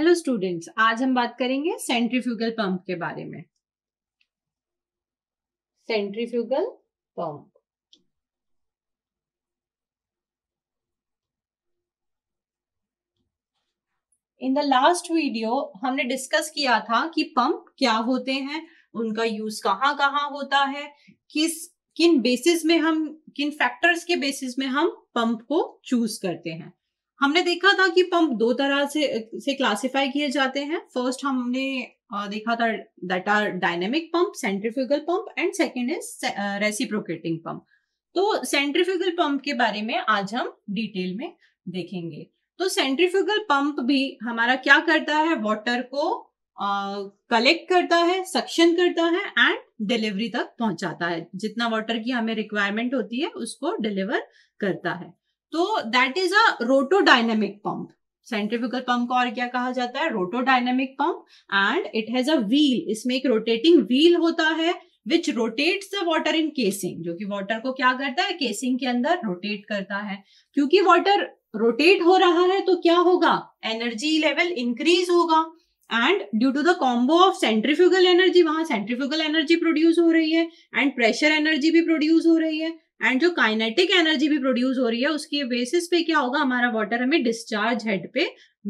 hello students आज हम बात करेंगे सेंट्रीफ्यूगल पंप के बारे में centrifugal pump in the last video हमने डिस्कस किया था कि पंप क्या होते हैं उनका यूज कहाँ कहाँ होता है किस किन बेसिस में हम किन फैक्टर्स के बेसिस में हम पंप को चूज करते हैं हमने देखा था कि पंप दो तरह से से क्लासिफाई किए जाते हैं फर्स्ट हमने देखा था that are dynamic pump centrifugal pump and second is reciprocating pump तो सेंट्रीफ्यूगल पंप के बारे में आज हम डिटेल में देखेंगे तो सेंट्रीफ्यूगल पंप भी हमारा क्या करता है वाटर को कलेक्ट करता है सक्शन करता है एंड डिलीवरी तक पहुंचाता है जितना वाटर की हमें रिक्वायरमेंट होती है उसको डिलीवर करता है तो that is a rotodynamic pump centrifugal pump को और क्या कहा जाता है rotodynamic pump and it has a wheel इसमें एक रोटेटिंग व्हील होता है which rotate the water in casing जो कि वॉटर को क्या करता है केसिंग के अंदर रोटेट करता है क्योंकि वॉटर रोटेट हो रहा है तो क्या होगा एनर्जी लेवल इंक्रीज होगा and due to the combo of centrifugal energy वहां सेंट्रीफ्यूगल एनर्जी प्रोड्यूस हो रही है एंड प्रेशर एनर्जी भी प्रोड्यूस हो रही है एंड जो काइनेटिक एनर्जी भी प्रोड्यूस हो रही है उसके बेसिस पे क्या होगा हमारा वाटर हमें डिस्चार्ज हेड पे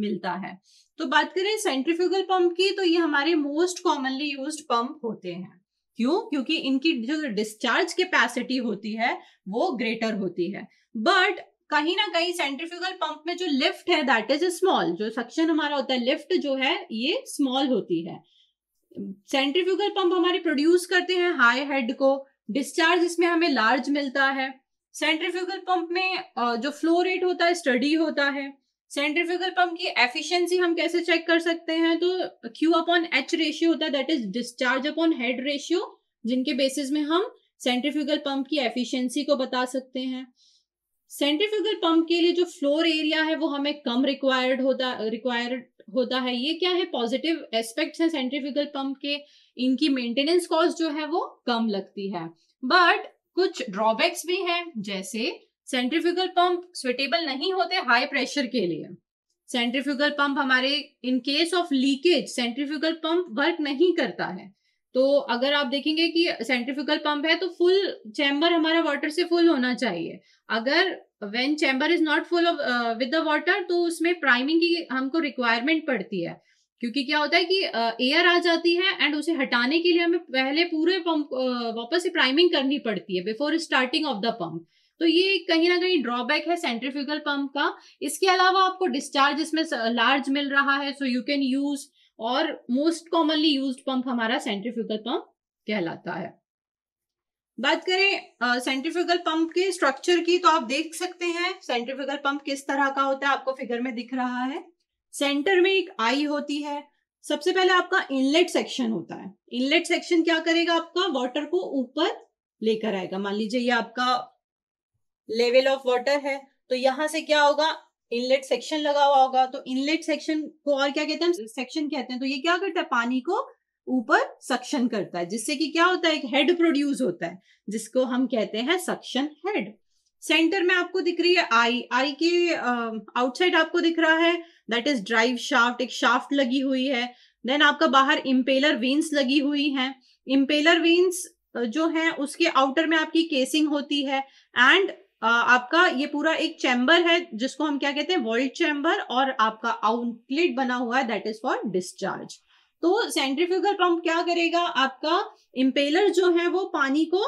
मिलता है तो बात करें सेंट्रीफ्यूगल पंप की तो ये हमारे मोस्ट कॉमनली यूज पंप होते हैं क्यों क्योंकि इनकी जो डिस्चार्ज कैपेसिटी होती है वो ग्रेटर होती है बट कहीं ना कहीं सेंट्रीफ्यूगल पंप में जो लिफ्ट है दैट इज स्मॉल जो सक्शन हमारा होता है लिफ्ट जो है ये स्मॉल होती है सेंट्रीफ्यूगल पंप हमारे प्रोड्यूस करते हैं हाई हेड को डिस्चार्ज इसमें हमें लार्ज मिलता है सेंट्रीफ्यूगल पंप में जो फ्लो रेट होता है स्टडी होता है सेंट्रीफ्यूगल पंप की एफिशिएंसी हम कैसे चेक कर सकते हैं तो क्यू अपॉन एच रेशियो होता है that is discharge upon head ratio जिनके बेसिस में हम सेंट्रीफ्यूगल पंप की एफिशिएंसी को बता सकते हैं सेंट्रीफ्यूगल पंप के लिए जो फ्लोर एरिया है वो हमें कम रिक्वायर्ड होता रिक्वायर्ड होता है ये क्या है पॉजिटिव एस्पेक्ट्स हैं सेंट्रीफ्यूगल पंप के इनकी मेंटेनेंस कॉस्ट जो है वो कम लगती है बट कुछ ड्रॉबैक्स भी हैं जैसे सेंट्रीफ्यूगल पंप स्वेटेबल नहीं होते हाई प्रेशर के लिए सेंट्रीफ्यूगल पंप हमारे in case of leakage centrifugal pump work नहीं करता है तो अगर आप देखेंगे कि सेंट्रीफ्यूगल पंप है तो फुल चैम्बर हमारा वाटर से फुल होना चाहिए अगर when chamber is not full with the water तो उसमें प्राइमिंग की हमको रिक्वायरमेंट पड़ती है क्योंकि क्या होता है कि एयर uh, आ जाती है एंड उसे हटाने के लिए हमें पहले पूरे पंप uh, वापस से प्राइमिंग करनी पड़ती है before starting of the pump तो ये कहीं ना कहीं ड्रॉबैक है सेंट्रीफ्यूगल पंप का इसके अलावा आपको डिस्चार्ज इसमें लार्ज मिल रहा है सो यू कैन यूज और मोस्ट कॉमनली यूज पंप हमारा सेंट्रीफ्यूगल पंप कहलाता है बात करें सेंट्रीफ्यूगल पंप के स्ट्रक्चर की तो आप देख सकते हैं सेंट्रिफिकल पंप किस तरह का होता है आपको फिगर में दिख रहा है सेंटर में एक आई होती है सबसे पहले आपका इनलेट सेक्शन होता है इनलेट सेक्शन क्या करेगा आपका वाटर को ऊपर लेकर आएगा मान लीजिए ये आपका लेवल ऑफ वाटर है तो यहां से क्या होगा इनलेट सेक्शन लगा हुआ होगा तो इनलेट सेक्शन को और क्या कहते हैं सेक्शन कहते हैं तो ये क्या करता है पानी को ऊपर सक्शन करता है जिससे कि क्या होता है एक हेड प्रोड्यूस होता है जिसको हम कहते हैं सक्शन हेड सेंटर में आपको दिख रही है आई आई के आउटसाइड uh, आपको दिख रहा है दैट इज ड्राइव शाफ्ट एक शाफ्ट लगी हुई है देन आपका बाहर इम्पेलर वेन्स लगी हुई है इम्पेलर वेन्स जो है उसके आउटर में आपकी केसिंग होती है एंड Uh, आपका ये पूरा एक चैम्बर है जिसको हम क्या कहते हैं वर्ल्ड चैम्बर और आपका आउटलेट बना हुआ है दैट इज फॉर डिस्चार्ज तो सेंट्रीफ्यूगल पंप क्या करेगा आपका इम्पेलर जो है वो पानी को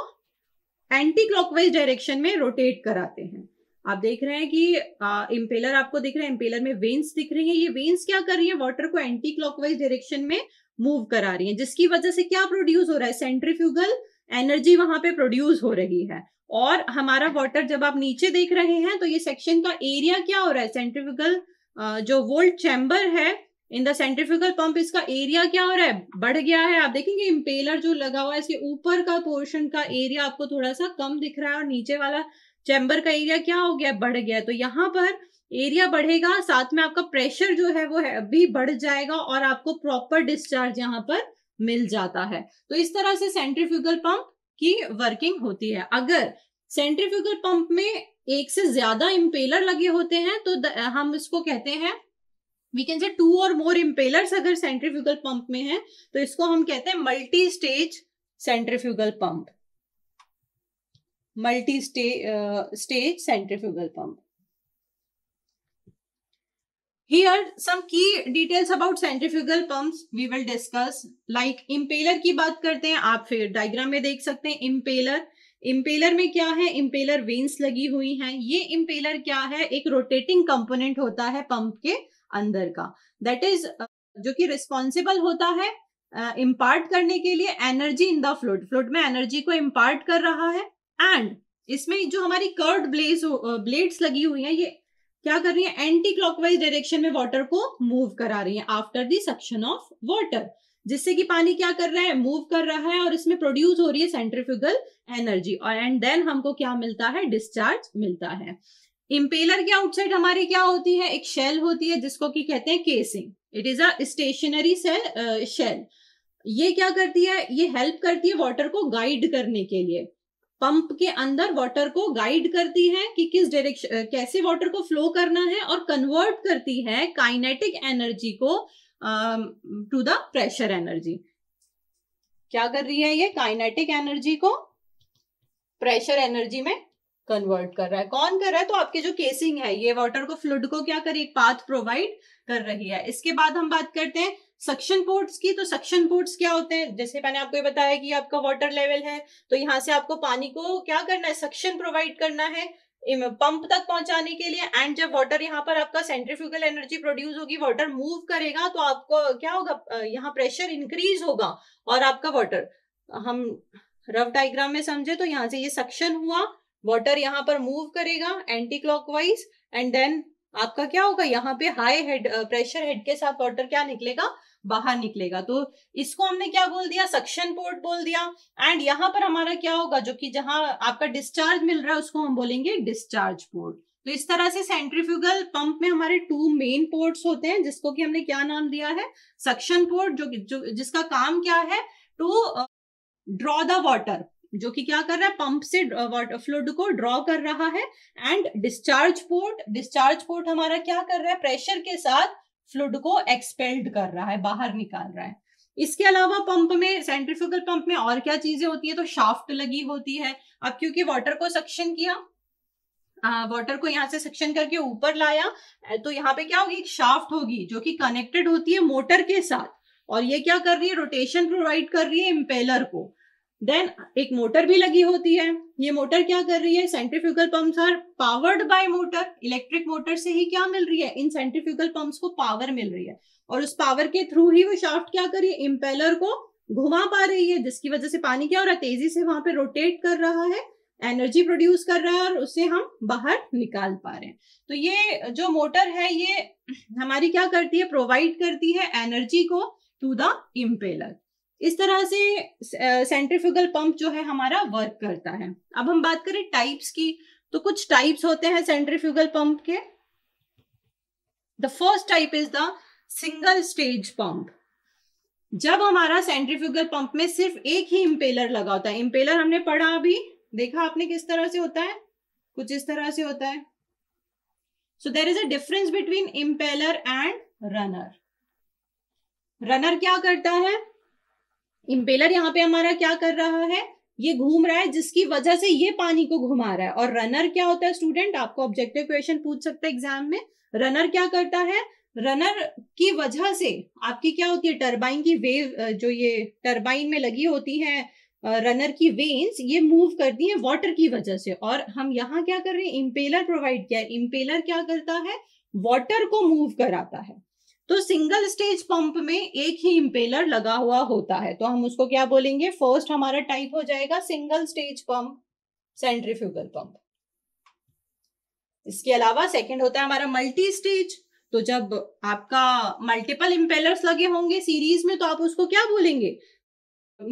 एंटी क्लॉकवाइज डायरेक्शन में रोटेट कराते हैं आप देख रहे हैं कि आ, इम्पेलर आपको दिख रहा है इम्पेलर में वेन्स दिख रही है ये वेन्स क्या कर रही है वाटर को एंटी क्लॉकवाइज डायरेक्शन में मूव करा रही है जिसकी वजह से क्या प्रोड्यूस हो रहा है सेंट्रीफ्यूगल एनर्जी वहां पे प्रोड्यूस हो रही है और हमारा वाटर जब आप नीचे देख रहे हैं तो ये सेक्शन का एरिया क्या हो रहा है सेंट्रीफ्यूगल जो वोल्ट चैम्बर है इन द सेंट्रीफ्यूगल पंप इसका एरिया क्या हो रहा है बढ़ गया है आप देखेंगे इम्पेलर जो लगा हुआ है इसके ऊपर का पोर्शन का एरिया आपको थोड़ा सा कम दिख रहा है और नीचे वाला चैम्बर का एरिया क्या हो गया बढ़ गया तो यहाँ पर एरिया बढ़ेगा साथ में आपका प्रेशर जो है वो है भी बढ़ जाएगा और आपको प्रॉपर डिस्चार्ज यहाँ पर मिल जाता है तो इस तरह से सेंट्रीफ्यूगल पंप की वर्किंग होती है अगर सेंट्रीफ्यूगल पंप में एक से ज्यादा इम्पेलर लगे होते हैं तो हम इसको कहते हैं वी कैन से टू और मोर इम्पेलर अगर सेंट्रीफ्यूगल पंप में है तो इसको हम कहते हैं multi stage centrifugal pump multi stage stage centrifugal pump here some की details about centrifugal pump we will discuss like impeller की बात करते हैं आप फिर डायग्राम में देख सकते हैं इम्पेलर इम्पेलर में क्या है इम्पेलर वेन्स लगी हुई हैं ये इम्पेलर क्या है एक रोटेटिंग कंपोनेंट होता है पंप के अंदर का दैट इज uh, जो कि रिस्पॉन्सिबल होता है इम्पार्ट uh, करने के लिए energy in the fluid fluid में एनर्जी को इम्पार्ट कर रहा है एंड इसमें जो हमारी कर्ड ब्लेज ब्लेड्स लगी हुई हैं ये क्या कर रही है एंटी क्लॉकवाइज डायरेक्शन में वाटर को मूव करा रही है after the suction of water जिससे कि पानी क्या कर रहा है मूव कर रहा है और इसमें प्रोड्यूस हो रही है सेंट्रीफ्यूगल एनर्जी और एंड देन हमको क्या मिलता है डिस्चार्ज मिलता है इम्पेलर के आउटसाइड हमारी क्या होती है एक शेल होती है जिसको की कहते हैं casing it is a stationary shell ये क्या करती है ये हेल्प करती है वाटर को गाइड करने के लिए पंप के अंदर वाटर को गाइड करती है कि किस डायरेक्शन uh, कैसे वाटर को फ्लो करना है और कन्वर्ट करती है काइनेटिक एनर्जी को टू द प्रेशर एनर्जी क्या कर रही है ये काइनेटिक एनर्जी को प्रेशर एनर्जी में कन्वर्ट कर रहा है कौन कर रहा है तो आपके जो केसिंग है ये वाटर को फ्लूड को क्या करे एक पाथ प्रोवाइड कर रही है इसके बाद हम बात करते हैं सक्शन पोर्ट्स की तो सक्शन पोर्ट्स क्या होते हैं जैसे मैंने आपको ये बताया कि आपका वाटर लेवल है तो यहाँ से आपको पानी को क्या करना है सक्शन प्रोवाइड करना है पंप तक पहुंचाने के लिए एंड जब वाटर यहाँ पर आपका सेंट्रीफ्यूगल एनर्जी प्रोड्यूस होगी वाटर मूव करेगा तो आपको क्या होगा यहाँ प्रेशर इंक्रीज होगा और आपका वाटर हम रफ डायग्राम में समझे तो यहाँ से ये सक्शन हुआ वाटर यहाँ पर मूव करेगा एंटी क्लॉकवाइज एंड देन आपका क्या होगा यहाँ पे हाई हेड प्रेशर हेड के साथ वाटर क्या निकलेगा बाहर निकलेगा तो इसको हमने क्या बोल दिया सक्शन पोर्ट बोल दिया एंड यहाँ पर हमारा क्या होगा जो कि जहां आपका डिस्चार्ज मिल रहा है उसको हम बोलेंगे डिस्चार्ज पोर्ट तो इस तरह से सेंट्रीफ्यूगल पंप में हमारे टू मेन पोर्ट्स होते हैं जिसको कि हमने क्या नाम दिया है सक्शन पोर्ट जो, जो जिसका काम क्या है टू ड्रॉ द वॉटर जो कि क्या कर रहा है पंप से वाटर uh, फ्लूड को ड्रॉ कर रहा है and discharge port discharge port हमारा क्या कर रहा है प्रेशर के साथ फ्लूड को एक्सपेल्ड कर रहा है बाहर निकाल रहा है इसके अलावा पंप में सेंट्रिफ्यूगल पंप में और क्या चीजें होती है तो शाफ्ट लगी होती है अब क्योंकि वाटर को सक्शन किया वाटर uh, को यहाँ से सक्शन करके ऊपर लाया uh, तो यहाँ पे क्या होगी एक शाफ्ट होगी जो कि कनेक्टेड होती है मोटर के साथ और ये क्या कर रही है रोटेशन प्रोवाइड कर रही है इम्पेलर को देन एक मोटर भी लगी होती है ये मोटर क्या कर रही है centrifugal pumps are powered by motor electric motor से ही क्या मिल रही है इन सेंट्रीफ्यूगल पंप्स को पावर मिल रही है और उस पावर के थ्रू ही वो शाफ्ट क्या कर रही है इम्पेलर को घुमा पा रही है जिसकी वजह से पानी क्या हो रहा है तेजी से वहां पे रोटेट कर रहा है एनर्जी प्रोड्यूस कर रहा है और उसे हम बाहर निकाल पा रहे हैं तो ये जो मोटर है ये हमारी क्या करती है प्रोवाइड करती है एनर्जी को टू द इम्पेलर इस तरह से सेंट्रीफ्यूगल पंप जो है हमारा वर्क करता है अब हम बात करें टाइप्स की तो कुछ टाइप्स होते हैं सेंट्रीफ्यूगल पंप के the first type is the single stage pump जब हमारा सेंट्रीफ्यूगल पंप में सिर्फ एक ही इम्पेलर लगा होता है इम्पेलर हमने पढ़ा अभी देखा आपने किस तरह से होता है कुछ इस तरह से होता है so there is a difference between impeller and runner runner क्या करता है इम्पेलर यहाँ पे हमारा क्या कर रहा है ये घूम रहा है जिसकी वजह से ये पानी को घुमा रहा है और रनर क्या होता है स्टूडेंट आपको ऑब्जेक्टिव क्वेश्चन पूछ सकते हैं एग्जाम में रनर क्या करता है रनर की वजह से आपकी क्या होती है टर्बाइन की वेव जो ये टर्बाइन में लगी होती है रनर की वेन्स ये मूव करती है वाटर की वजह से और हम यहाँ क्या कर रहे हैं इम्पेलर प्रोवाइड किया है इम्पेलर क्या करता है वाटर को मूव कराता है तो सिंगल स्टेज पंप में एक ही इंपेलर लगा हुआ होता है तो हम उसको क्या बोलेंगे फर्स्ट हमारा टाइप हो जाएगा single stage pump centrifugal pump इसके अलावा सेकंड होता है हमारा मल्टी स्टेज तो जब आपका मल्टीपल इंपेलर्स लगे होंगे सीरीज में तो आप उसको क्या बोलेंगे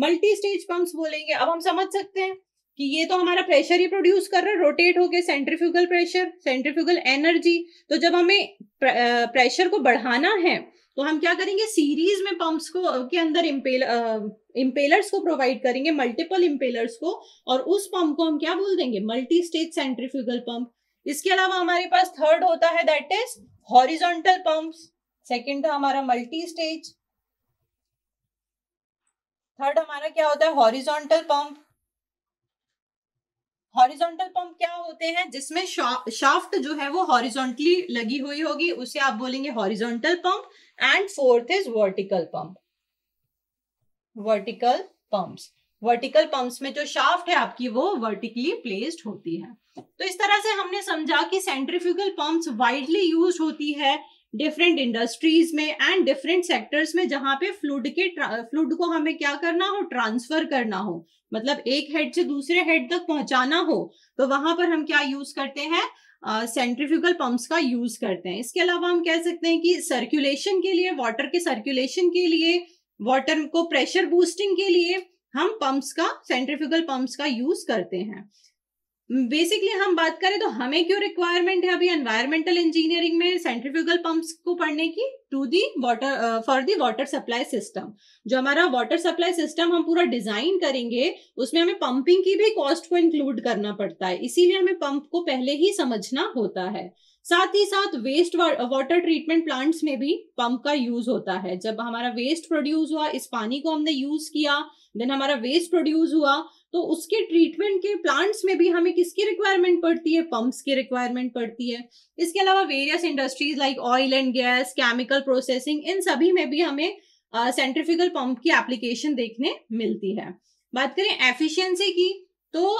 मल्टी स्टेज पंप्स बोलेंगे अब हम समझ सकते हैं कि ये तो हमारा प्रेशर ही प्रोड्यूस कर रहा है रोटेट हो गए सेंट्रीफ्यूगल प्रेशर सेंट्रीफ्यूगल एनर्जी तो जब हमें प्रेशर को बढ़ाना है तो हम क्या करेंगे सीरीज में पंप्स को के अंदर इम्पेल इम्पेलर्स को प्रोवाइड करेंगे मल्टीपल इम्पेलर्स को और उस पंप को हम क्या बोल देंगे मल्टी स्टेज सेंट्रीफ्यूगल पंप इसके अलावा हमारे पास थर्ड होता है that is horizontal pumps second था हमारा मल्टी स्टेज थर्ड हमारा क्या होता है हॉरिजॉन्टल पंप हॉरिजॉन्टल पंप क्या होते हैं जिसमें शाफ्ट जो है वो हॉरिजॉन्टली लगी हुई होगी उसे आप बोलेंगे horizontal pump and fourth is vertical pump vertical pumps vertical pumps में जो शाफ्ट है आपकी वो वर्टिकली प्लेस्ड होती है तो इस तरह से हमने समझा कि सेंट्रीफ्यूगल पंप्स वाइडली यूज होती है डिफरेंट इंडस्ट्रीज में एंड डिफरेंट सेक्टर्स में जहां पे फ्लूड के फ्लूड को हमें क्या करना हो ट्रांसफर करना हो मतलब एक हेड से दूसरे हेड तक पहुंचाना हो तो वहां पर हम क्या यूज करते हैं सेंट्रिफ्यूगल पंप्स का यूज करते हैं इसके अलावा हम कह सकते हैं कि सर्कुलेशन के लिए वाटर के सर्कुलेशन के लिए वाटर को प्रेशर बूस्टिंग के लिए हम पंप्स का सेंट्रिफ्यूगल पंप्स का यूज करते हैं बेसिकली हम बात करें तो हमें क्यों रिक्वायरमेंट है अभी एनवायरमेंटल इंजीनियरिंग में सेंट्रीफ्यूगल पंप्स को पढ़ने की to the water for the water supply system जो हमारा वाटर सप्लाई सिस्टम हम पूरा डिजाइन करेंगे उसमें हमें पंपिंग की भी कॉस्ट को इंक्लूड करना पड़ता है इसीलिए हमें पंप को पहले ही समझना होता है साथ ही साथ वेस्ट वाटर ट्रीटमेंट प्लांट्स में भी पंप का यूज होता है जब हमारा वेस्ट प्रोड्यूस हुआ इस पानी को हमने यूज किया देन हमारा वेस्ट प्रोड्यूस हुआ तो उसके ट्रीटमेंट के प्लांट्स में भी हमें किसकी रिक्वायरमेंट पड़ती है पंप्स की रिक्वायरमेंट पड़ती है इसके अलावा various industries like oil and gas chemical processing इन सभी में भी हमें सेंट्रिफिकल uh, पंप की एप्लीकेशन देखने मिलती है बात करें एफिशिएंसी की तो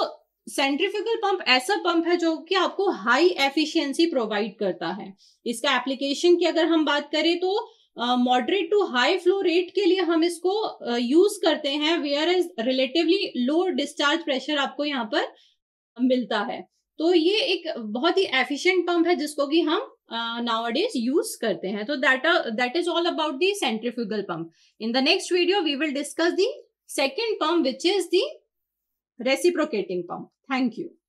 सेंट्रिफिकल पंप ऐसा पंप है जो कि आपको हाई एफिशिएंसी प्रोवाइड करता है इसका एप्लीकेशन की अगर हम बात करें तो moderate to high flow rate के लिए हम इसको यूज uh, करते हैं where is relatively low discharge pressure आपको यहाँ पर मिलता है तो ये एक बहुत ही एफिशिएंट पंप है जिसको कि हम नाव डेज यूज करते हैं तो that that is all about the centrifugal pump in the next video we will discuss the second pump which is the reciprocating pump thank you